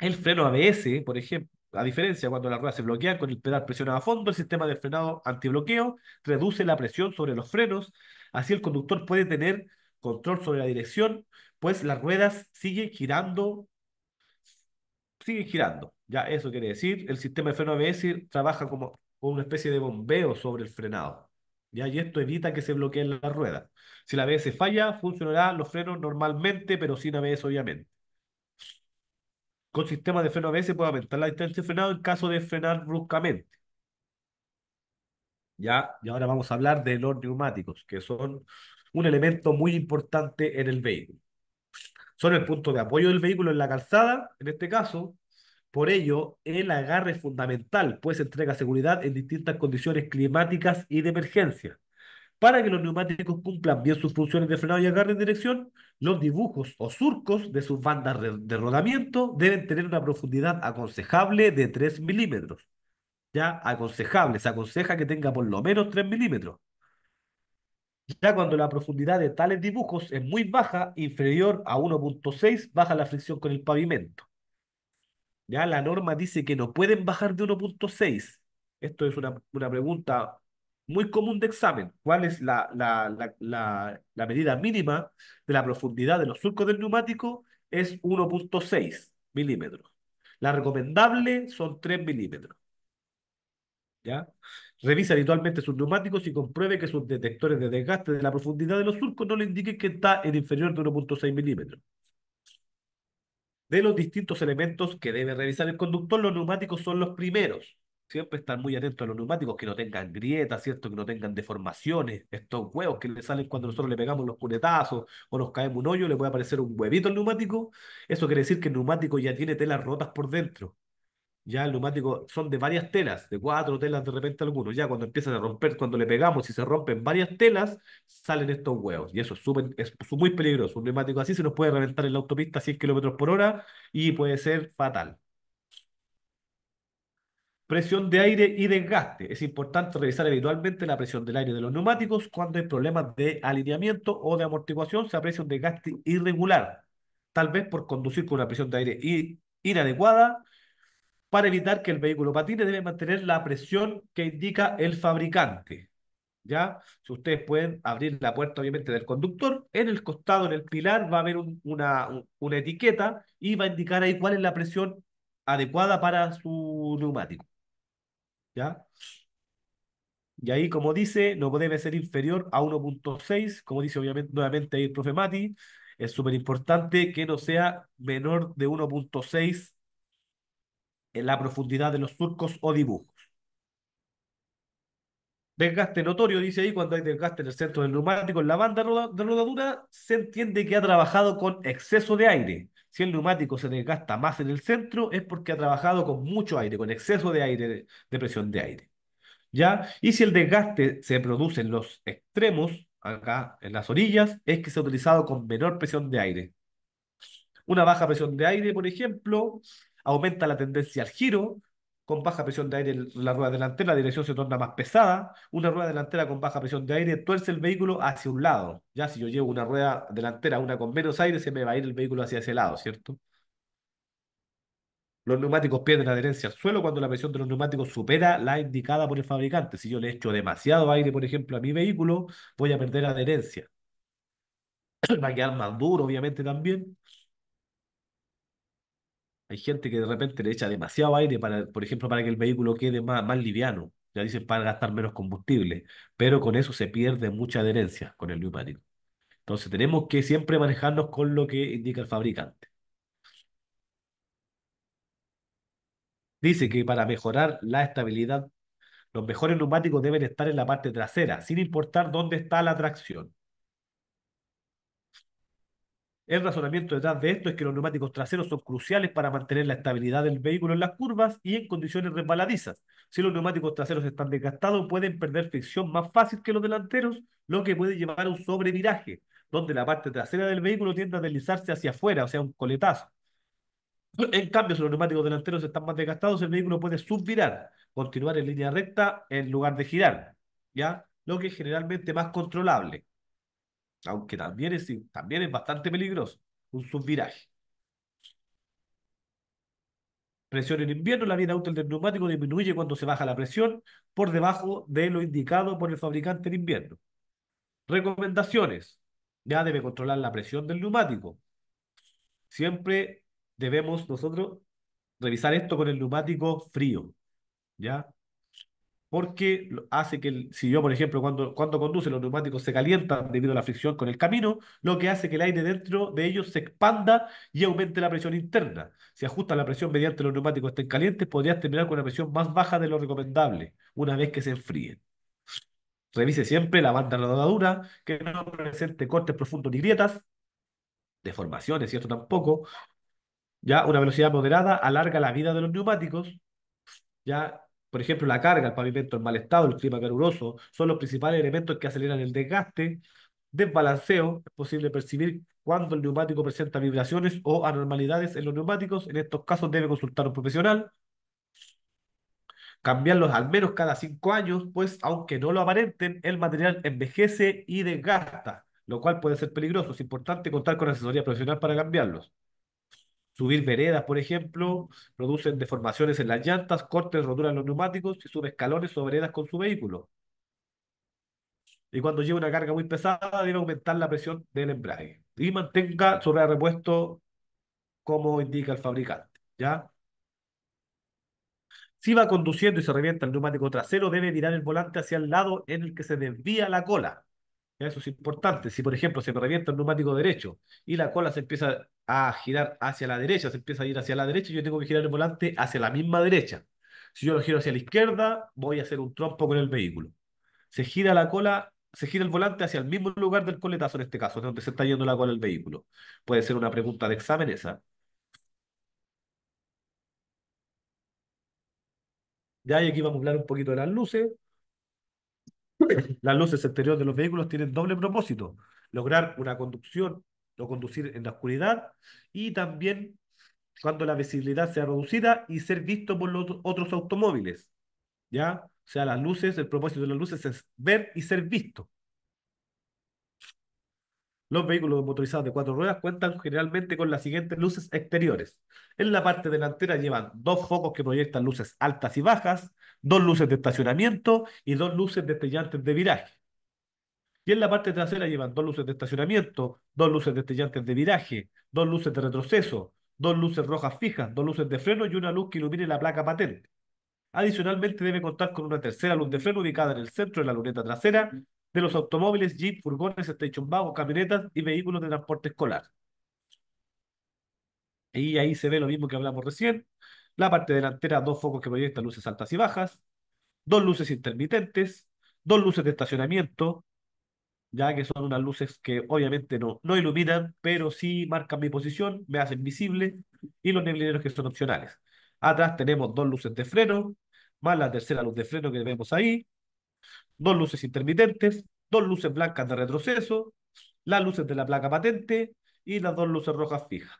El freno ABS, por ejemplo, a diferencia cuando las ruedas se bloquean con el pedal presionado a fondo, el sistema de frenado antibloqueo reduce la presión sobre los frenos, así el conductor puede tener control sobre la dirección, pues las ruedas siguen girando, siguen girando. Ya eso quiere decir, el sistema de freno ABS trabaja como una especie de bombeo sobre el frenado. ¿ya? Y esto evita que se bloqueen las ruedas. Si la ABS falla, funcionarán los frenos normalmente, pero sin ABS obviamente. Con sistemas de freno ABS puede aumentar la distancia de frenado en caso de frenar bruscamente. ¿Ya? Y ahora vamos a hablar de los neumáticos, que son un elemento muy importante en el vehículo. Son el punto de apoyo del vehículo en la calzada, en este caso. Por ello, el agarre es fundamental, pues entrega seguridad en distintas condiciones climáticas y de emergencia. Para que los neumáticos cumplan bien sus funciones de frenado y agarre en dirección, los dibujos o surcos de sus bandas de rodamiento deben tener una profundidad aconsejable de 3 milímetros. Ya, aconsejable, se aconseja que tenga por lo menos 3 milímetros. Ya cuando la profundidad de tales dibujos es muy baja, inferior a 1.6, baja la fricción con el pavimento. Ya la norma dice que no pueden bajar de 1.6. Esto es una, una pregunta muy común de examen, cuál es la, la, la, la medida mínima de la profundidad de los surcos del neumático, es 1.6 milímetros. La recomendable son 3 milímetros. ¿Ya? Revisa habitualmente sus neumáticos y compruebe que sus detectores de desgaste de la profundidad de los surcos no le indiquen que está en inferior de 1.6 milímetros. De los distintos elementos que debe revisar el conductor, los neumáticos son los primeros siempre estar muy atentos a los neumáticos, que no tengan grietas, ¿cierto? Que no tengan deformaciones, estos huevos que le salen cuando nosotros le pegamos los punetazos o nos caemos un hoyo, le puede aparecer un huevito al neumático. Eso quiere decir que el neumático ya tiene telas rotas por dentro. Ya el neumático son de varias telas, de cuatro telas de repente algunos. Ya cuando empiezan a romper, cuando le pegamos y se rompen varias telas, salen estos huevos. Y eso es, es muy peligroso. Un neumático así se nos puede reventar en la autopista a 100 kilómetros por hora y puede ser fatal. Presión de aire y desgaste. Es importante revisar habitualmente la presión del aire de los neumáticos cuando hay problemas de alineamiento o de amortiguación. Se aprecia un desgaste irregular, tal vez por conducir con una presión de aire inadecuada. Para evitar que el vehículo patine, debe mantener la presión que indica el fabricante. ¿ya? Si ustedes pueden abrir la puerta, obviamente, del conductor, en el costado, en el pilar, va a haber una, una etiqueta y va a indicar ahí cuál es la presión adecuada para su neumático. Y ahí, como dice, no debe ser inferior a 1.6, como dice obviamente nuevamente ahí el profe Mati, es súper importante que no sea menor de 1.6 en la profundidad de los surcos o dibujos. Desgaste notorio, dice ahí, cuando hay desgaste en el centro del neumático, en la banda de rodadura, se entiende que ha trabajado con exceso de aire, si el neumático se desgasta más en el centro es porque ha trabajado con mucho aire, con exceso de aire, de presión de aire. ¿Ya? Y si el desgaste se produce en los extremos, acá en las orillas, es que se ha utilizado con menor presión de aire. Una baja presión de aire, por ejemplo, aumenta la tendencia al giro, con baja presión de aire la rueda delantera, la dirección se torna más pesada, una rueda delantera con baja presión de aire tuerce el vehículo hacia un lado, ya si yo llevo una rueda delantera, una con menos aire, se me va a ir el vehículo hacia ese lado, ¿cierto? Los neumáticos pierden adherencia al suelo cuando la presión de los neumáticos supera la indicada por el fabricante. Si yo le echo demasiado aire, por ejemplo, a mi vehículo, voy a perder adherencia. Va a quedar más duro, obviamente, también. Hay gente que de repente le echa demasiado aire, para, por ejemplo, para que el vehículo quede más, más liviano. Ya dicen para gastar menos combustible, pero con eso se pierde mucha adherencia con el neumático. Entonces tenemos que siempre manejarnos con lo que indica el fabricante. Dice que para mejorar la estabilidad, los mejores neumáticos deben estar en la parte trasera, sin importar dónde está la tracción. El razonamiento detrás de esto es que los neumáticos traseros son cruciales para mantener la estabilidad del vehículo en las curvas y en condiciones resbaladizas. Si los neumáticos traseros están desgastados, pueden perder fricción más fácil que los delanteros, lo que puede llevar a un sobreviraje, donde la parte trasera del vehículo tiende a deslizarse hacia afuera, o sea, un coletazo. En cambio, si los neumáticos delanteros están más desgastados, el vehículo puede subvirar, continuar en línea recta en lugar de girar, ¿ya? Lo que es generalmente más controlable aunque también es, también es bastante peligroso, un subviraje. Presión en invierno, la vida útil del neumático disminuye cuando se baja la presión por debajo de lo indicado por el fabricante en invierno. Recomendaciones. Ya debe controlar la presión del neumático. Siempre debemos nosotros revisar esto con el neumático frío. ¿Ya? porque hace que, si yo, por ejemplo, cuando, cuando conduce, los neumáticos se calientan debido a la fricción con el camino, lo que hace que el aire dentro de ellos se expanda y aumente la presión interna. Si ajustas la presión mediante los neumáticos estén calientes, podrías terminar con una presión más baja de lo recomendable una vez que se enfríen. Revise siempre la banda de rodadura, que no presente cortes profundos ni grietas, deformaciones, ¿cierto? Tampoco. Ya una velocidad moderada alarga la vida de los neumáticos. Ya por ejemplo, la carga, el pavimento el mal estado, el clima caluroso, son los principales elementos que aceleran el desgaste, desbalanceo, es posible percibir cuando el neumático presenta vibraciones o anormalidades en los neumáticos, en estos casos debe consultar a un profesional, cambiarlos al menos cada cinco años, pues aunque no lo aparenten, el material envejece y desgasta, lo cual puede ser peligroso, es importante contar con asesoría profesional para cambiarlos subir veredas, por ejemplo, producen deformaciones en las llantas, cortes, roturas en los neumáticos y sube escalones o veredas con su vehículo. Y cuando lleve una carga muy pesada, debe aumentar la presión del embrague y mantenga su el repuesto como indica el fabricante. ¿Ya? Si va conduciendo y se revienta el neumático trasero, debe tirar el volante hacia el lado en el que se desvía la cola. Eso es importante. Si, por ejemplo, se me revienta el neumático derecho y la cola se empieza a girar hacia la derecha, se empieza a ir hacia la derecha, yo tengo que girar el volante hacia la misma derecha. Si yo lo giro hacia la izquierda, voy a hacer un trompo con el vehículo. Se gira la cola, se gira el volante hacia el mismo lugar del coletazo en este caso, donde se está yendo la cola del vehículo. Puede ser una pregunta de examen esa. Ya, y aquí vamos a hablar un poquito de las luces. Las luces exteriores de los vehículos tienen doble propósito, lograr una conducción o conducir en la oscuridad y también cuando la visibilidad sea reducida y ser visto por los otros automóviles. ¿Ya? O sea, las luces, el propósito de las luces es ver y ser visto. Los vehículos motorizados de cuatro ruedas cuentan generalmente con las siguientes luces exteriores. En la parte delantera llevan dos focos que proyectan luces altas y bajas, dos luces de estacionamiento y dos luces destellantes de viraje. Y en la parte trasera llevan dos luces de estacionamiento, dos luces destellantes de viraje, dos luces de retroceso, dos luces rojas fijas, dos luces de freno y una luz que ilumine la placa patente. Adicionalmente debe contar con una tercera luz de freno ubicada en el centro de la luneta trasera de los automóviles, jeep, furgones, station camionetas y vehículos de transporte escolar. Y ahí se ve lo mismo que hablamos recién, la parte delantera, dos focos que proyectan luces altas y bajas, dos luces intermitentes, dos luces de estacionamiento, ya que son unas luces que obviamente no, no iluminan, pero sí marcan mi posición, me hacen visible, y los neblineros que son opcionales. Atrás tenemos dos luces de freno, más la tercera luz de freno que vemos ahí, dos luces intermitentes, dos luces blancas de retroceso, las luces de la placa patente y las dos luces rojas fijas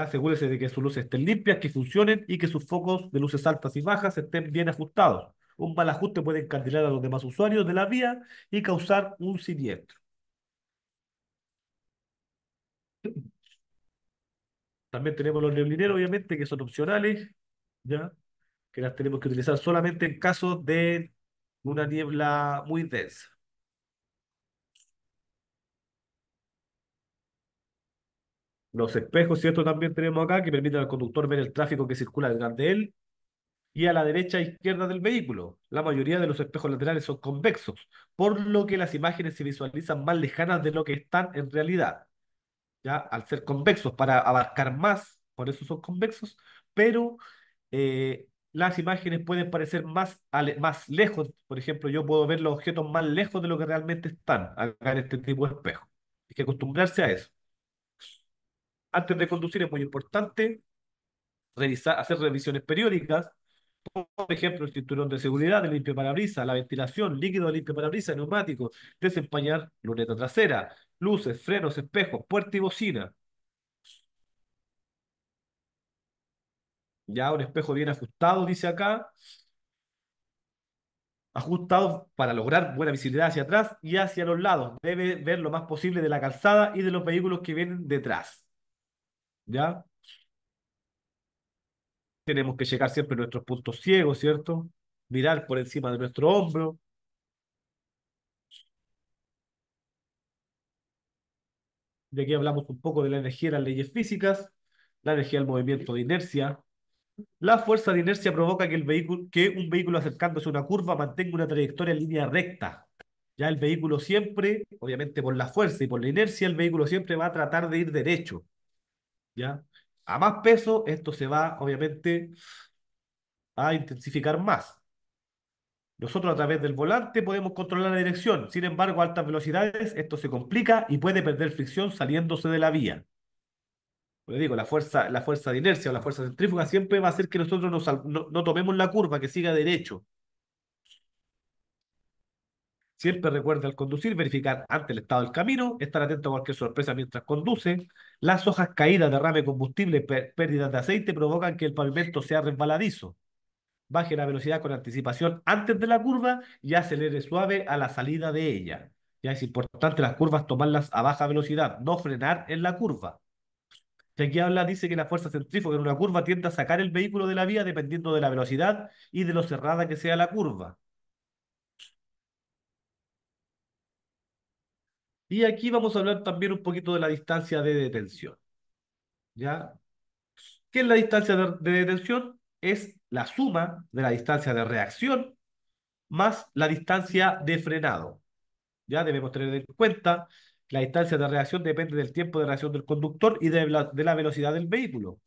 asegúrese de que sus luces estén limpias, que funcionen y que sus focos de luces altas y bajas estén bien ajustados. Un mal ajuste puede encandilar a los demás usuarios de la vía y causar un siniestro. También tenemos los neblineros, obviamente, que son opcionales, ¿ya? que las tenemos que utilizar solamente en caso de una niebla muy densa. los espejos, ¿cierto? También tenemos acá que permiten al conductor ver el tráfico que circula detrás de él y a la derecha e izquierda del vehículo. La mayoría de los espejos laterales son convexos, por lo que las imágenes se visualizan más lejanas de lo que están en realidad. ¿Ya? Al ser convexos, para abarcar más, por eso son convexos, pero eh, las imágenes pueden parecer más, más lejos. Por ejemplo, yo puedo ver los objetos más lejos de lo que realmente están acá en este tipo de espejo. Hay que acostumbrarse a eso antes de conducir es muy importante hacer revisiones periódicas, por ejemplo, el cinturón de seguridad, el limpio parabrisas, la ventilación, líquido de limpio parabrisas, neumáticos, desempañar luneta trasera, luces, frenos, espejos, puerta y bocina. Ya un espejo bien ajustado, dice acá. Ajustado para lograr buena visibilidad hacia atrás y hacia los lados. Debe ver lo más posible de la calzada y de los vehículos que vienen detrás. ¿ya? Tenemos que llegar siempre a nuestros puntos ciegos, ¿cierto? Mirar por encima de nuestro hombro. De aquí hablamos un poco de la energía y las leyes físicas, la energía del movimiento de inercia. La fuerza de inercia provoca que, el vehículo, que un vehículo acercándose a una curva mantenga una trayectoria en línea recta. Ya el vehículo siempre, obviamente por la fuerza y por la inercia, el vehículo siempre va a tratar de ir derecho. ¿ya? A más peso, esto se va, obviamente, a intensificar más. Nosotros a través del volante podemos controlar la dirección, sin embargo, a altas velocidades esto se complica y puede perder fricción saliéndose de la vía. Como digo, la fuerza, la fuerza de inercia o la fuerza centrífuga siempre va a hacer que nosotros no, tomemos la curva, que siga derecho. Siempre recuerde al conducir verificar antes el estado del camino, estar atento a cualquier sorpresa mientras conduce. Las hojas caídas, derrame combustible, pérdidas de aceite provocan que el pavimento sea resbaladizo. Baje la velocidad con anticipación antes de la curva y acelere suave a la salida de ella. Ya es importante las curvas tomarlas a baja velocidad, no frenar en la curva. Y aquí habla, dice que la fuerza centrífuga en una curva tiende a sacar el vehículo de la vía dependiendo de la velocidad y de lo cerrada que sea la curva. Y aquí vamos a hablar también un poquito de la distancia de detención. ¿Ya? ¿Qué es la distancia de, detención? Es la suma de la distancia de reacción más la distancia de frenado. Ya debemos tener en cuenta que la distancia de reacción depende del tiempo de reacción del conductor y de la velocidad del vehículo.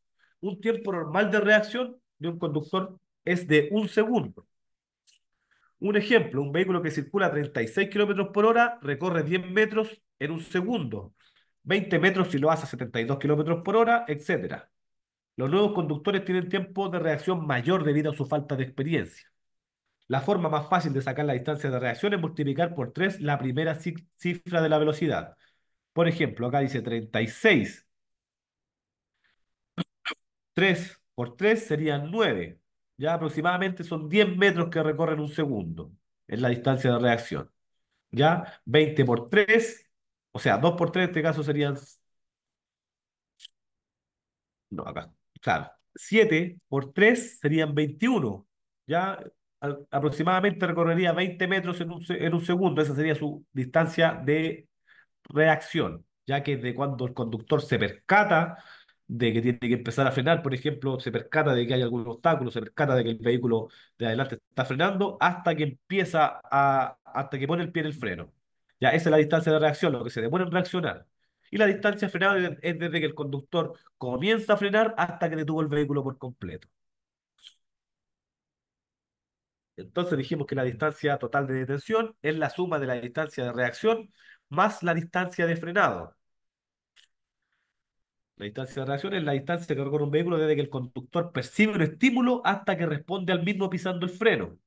Un tiempo normal de reacción de un conductor es de un segundo. Un ejemplo, un vehículo que circula a 36 kilómetros por hora recorre 10 metros en un segundo, 20 metros si lo hace a 72 kilómetros por hora, etc. Los nuevos conductores tienen tiempo de reacción mayor debido a su falta de experiencia. La forma más fácil de sacar la distancia de reacción es multiplicar por 3 la primera cifra de la velocidad. Por ejemplo, acá dice 36. 3 por 3 serían 9 ya aproximadamente son 10 metros que recorren un segundo, es la distancia de reacción. ¿Ya? 20 por 3, o sea, 2 por 3 en este caso serían... No, acá, claro. 7 por 3 serían 21, ¿ya? aproximadamente recorrería 20 metros en un, en un segundo, esa sería su distancia de reacción, ya que es de cuando el conductor se percata de que tiene que empezar a frenar, por ejemplo, se percata de que hay algún obstáculo, se percata de que el vehículo de adelante está frenando, hasta que empieza a, hasta que pone el pie en el freno. Ya, esa es la distancia de reacción, lo que se demora en reaccionar. Y la distancia frenada es desde que el conductor comienza a frenar hasta que detuvo el vehículo por completo. Entonces dijimos que la distancia total de detención es la suma de la distancia de reacción más la distancia de frenado. La distancia de reacción es la distancia que recorre un vehículo desde que el conductor percibe un estímulo hasta que responde al mismo pisando el freno.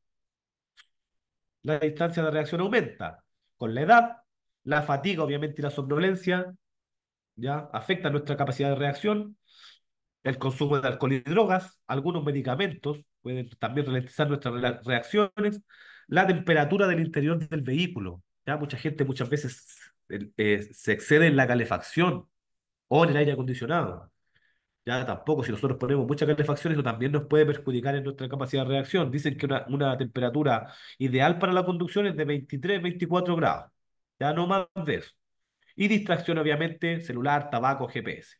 La distancia de reacción aumenta con la edad, la fatiga obviamente y la somnolencia, ¿ya? Afecta nuestra capacidad de reacción, el consumo de alcohol y drogas, algunos medicamentos pueden también ralentizar nuestras reacciones, la temperatura del interior del vehículo, ¿ya? Mucha gente muchas veces eh, eh, se excede en la calefacción, o en el aire acondicionado. Ya tampoco, si nosotros ponemos mucha calefacción, eso también nos puede perjudicar en nuestra capacidad de reacción. Dicen que una, temperatura ideal para la conducción es de 23, 24 grados. Ya no más de eso. Y distracción, obviamente, celular, tabaco, GPS.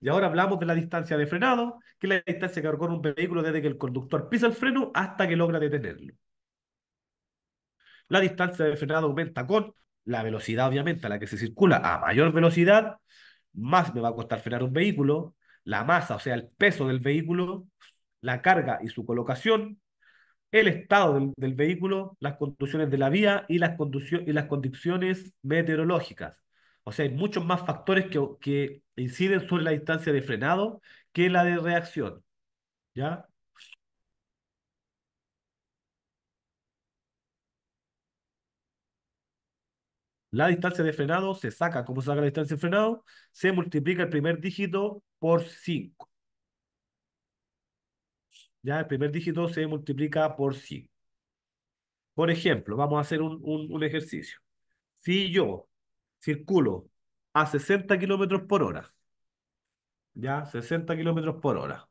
Y ahora hablamos de la distancia de frenado, que es la distancia que recorre un vehículo desde que el conductor pisa el freno hasta que logra detenerlo. La distancia de frenado aumenta con la velocidad, obviamente, a la que se circula a mayor velocidad, más me va a costar frenar un vehículo, la masa, o sea, el peso del vehículo, la carga y su colocación, el estado del, vehículo, las condiciones de la vía y las, y las condiciones meteorológicas. O sea, hay muchos más factores que, que inciden sobre la distancia de frenado que la de reacción. ¿Ya? La distancia de frenado se saca, cómo se saca la distancia de frenado, se multiplica el primer dígito por 5. Ya el primer dígito se multiplica por 5. Por ejemplo, vamos a hacer un, ejercicio. Si yo circulo a 60 kilómetros por hora, ya 60 kilómetros por hora,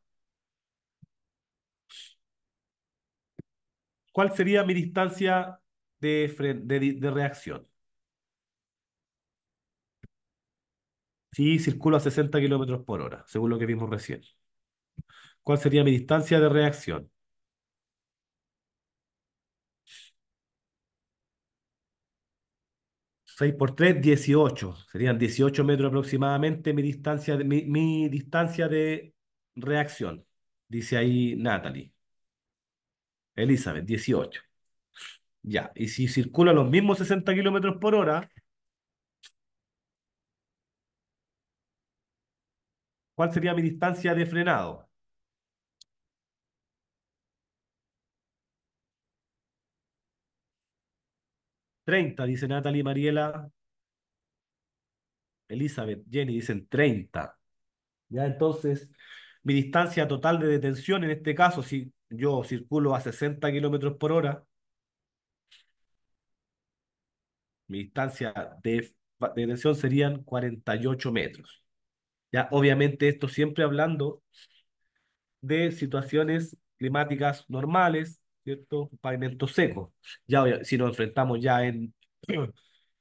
¿cuál sería mi distancia de reacción? si circulo a 60 kilómetros por hora, según lo que vimos recién. ¿Cuál sería mi distancia de reacción? ¿6 por 3? 18. Serían 18 metros aproximadamente mi distancia de, mi, distancia de reacción, dice ahí Natalie. Elizabeth, 18. Ya, y si circula los mismos 60 kilómetros por hora, ¿Cuál sería mi distancia de frenado? Treinta, dice Natalie, Mariela, Elizabeth, Jenny, dicen 30. ¿Ya? Entonces, mi distancia total de detención, en este caso, si yo circulo a 60 kilómetros por hora, mi distancia de, detención serían 48 metros. Ya, obviamente esto siempre hablando de situaciones climáticas normales, ¿cierto? Pavimento seco. Ya si nos enfrentamos ya en,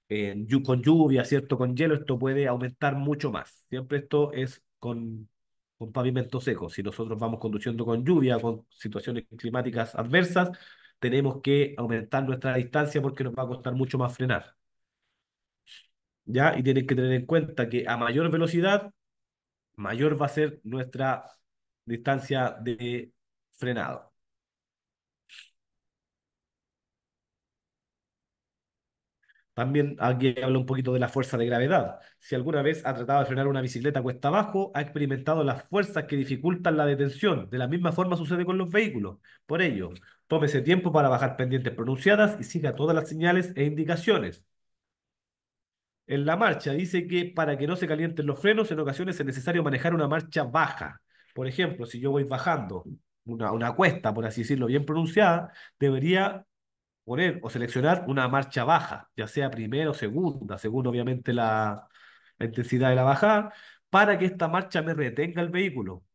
en con lluvia, ¿cierto? Con hielo, esto puede aumentar mucho más. Siempre esto es con, con pavimento seco. Si nosotros vamos conduciendo con lluvia, con situaciones climáticas adversas, tenemos que aumentar nuestra distancia porque nos va a costar mucho más frenar. ¿Ya? Y tienen que tener en cuenta que a mayor velocidad mayor va a ser nuestra distancia de frenado. También alguien habla un poquito de la fuerza de gravedad. Si alguna vez ha tratado de frenar una bicicleta cuesta abajo, ha experimentado las fuerzas que dificultan la detención. De la misma forma sucede con los vehículos. Por ello, tómese tiempo para bajar pendientes pronunciadas y siga todas las señales e indicaciones en la marcha. Dice que para que no se calienten los frenos, en ocasiones es necesario manejar una marcha baja. Por ejemplo, si yo voy bajando una, una cuesta, por así decirlo, bien pronunciada, debería poner o seleccionar una marcha baja, ya sea primera o segunda, según obviamente la intensidad de la bajada, para que esta marcha me retenga el vehículo.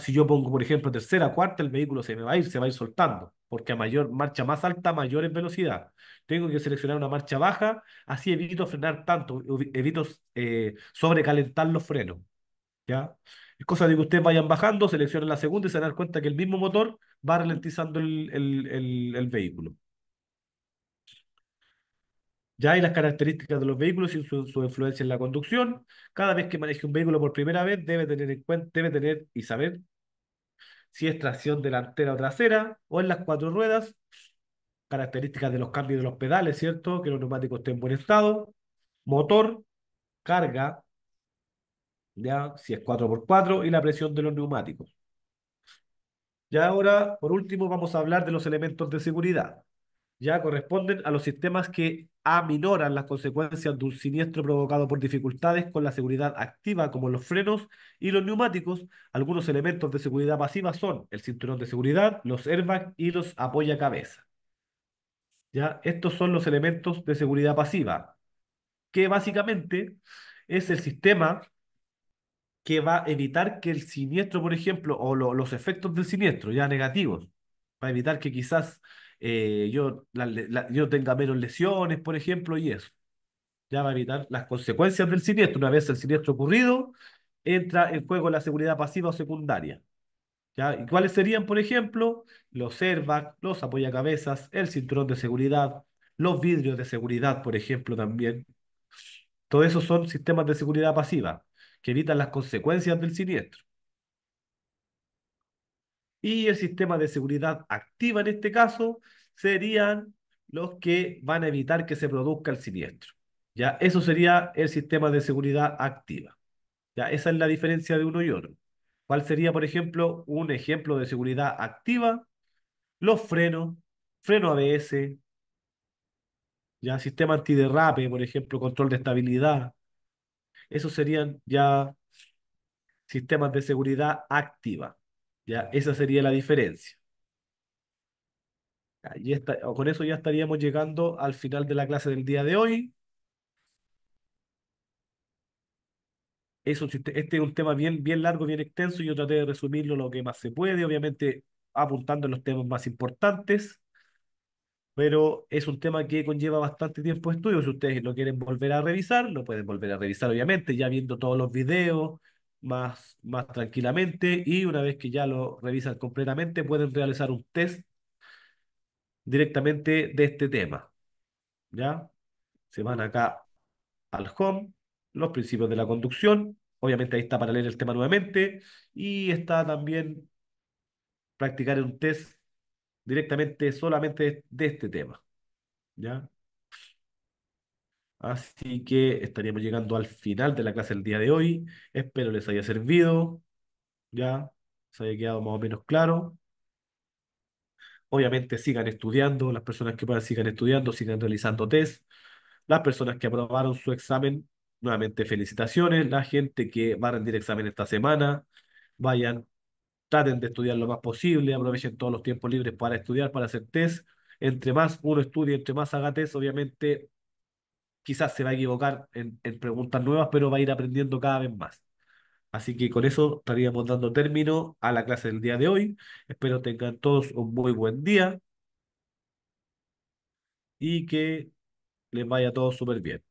Si yo pongo, por ejemplo, tercera, cuarta, el vehículo se me va a ir, se va a ir soltando, porque a mayor marcha más alta, mayor es velocidad. Tengo que seleccionar una marcha baja, así evito frenar tanto, evito eh, sobrecalentar los frenos, ¿ya? Es cosa de que ustedes vayan bajando, seleccionen la segunda y se dan cuenta que el mismo motor va ralentizando el vehículo. Ya hay las características de los vehículos y su, influencia en la conducción. Cada vez que maneje un vehículo por primera vez, debe tener en cuenta, debe tener y saber si es tracción delantera o trasera, o en las cuatro ruedas, características de los cambios de los pedales, ¿cierto? Que los neumáticos estén en buen estado, motor, carga, ya, si es 4x4, y la presión de los neumáticos. Ya ahora, por último, vamos a hablar de los elementos de seguridad ya corresponden a los sistemas que aminoran las consecuencias de un siniestro provocado por dificultades con la seguridad activa, como los frenos y los neumáticos. Algunos elementos de seguridad pasiva son el cinturón de seguridad, los airbags y los apoyacabezas. ¿Ya? Estos son los elementos de seguridad pasiva, que básicamente es el sistema que va a evitar que el siniestro, por ejemplo, o los efectos del siniestro, ya negativos, va a evitar que quizás eh, yo, yo tenga menos lesiones, por ejemplo, y eso. Ya va a evitar las consecuencias del siniestro. Una vez el siniestro ocurrido, entra en juego la seguridad pasiva o secundaria. ¿Ya? ¿Y cuáles serían, por ejemplo, los airbags, los apoyacabezas, el cinturón de seguridad, los vidrios de seguridad, por ejemplo, también? Todo eso son sistemas de seguridad pasiva que evitan las consecuencias del siniestro. Y el sistema de seguridad activa en este caso serían los que van a evitar que se produzca el siniestro. ¿ya? Eso sería el sistema de seguridad activa. ¿ya? Esa es la diferencia de uno y otro. ¿Cuál sería, por ejemplo, un ejemplo de seguridad activa? Los frenos, freno ABS, ya sistema antiderrape, por ejemplo, control de estabilidad. Esos serían ya sistemas de seguridad activa. ¿Ya? Esa sería la diferencia. está, con eso ya estaríamos llegando al final de la clase del día de hoy. Eso, este es un tema bien, bien largo, bien extenso. Yo traté de resumirlo lo que más se puede, obviamente apuntando en los temas más importantes, pero es un tema que conlleva bastante tiempo de estudio. Si ustedes lo quieren volver a revisar, lo pueden volver a revisar, obviamente, ya viendo todos los videos, más, más tranquilamente y una vez que ya lo revisan completamente pueden realizar un test directamente de este tema. ¿Ya? Se van acá al home, los principios de la conducción, obviamente ahí está para leer el tema nuevamente y está también practicar un test directamente solamente de este tema. ¿Ya? Así que estaríamos llegando al final de la clase del día de hoy. Espero les haya servido. Ya se haya quedado más o menos claro. Obviamente sigan estudiando, las personas que puedan sigan estudiando, sigan realizando test. Las personas que aprobaron su examen, nuevamente felicitaciones. La gente que va a rendir examen esta semana, vayan, traten de estudiar lo más posible, aprovechen todos los tiempos libres para estudiar, para hacer test. Entre más uno estudie, entre más haga test, obviamente quizás se va a equivocar en, preguntas nuevas, pero va a ir aprendiendo cada vez más. Así que con eso estaríamos dando término a la clase del día de hoy. Espero tengan todos un muy buen día y que les vaya todo súper bien.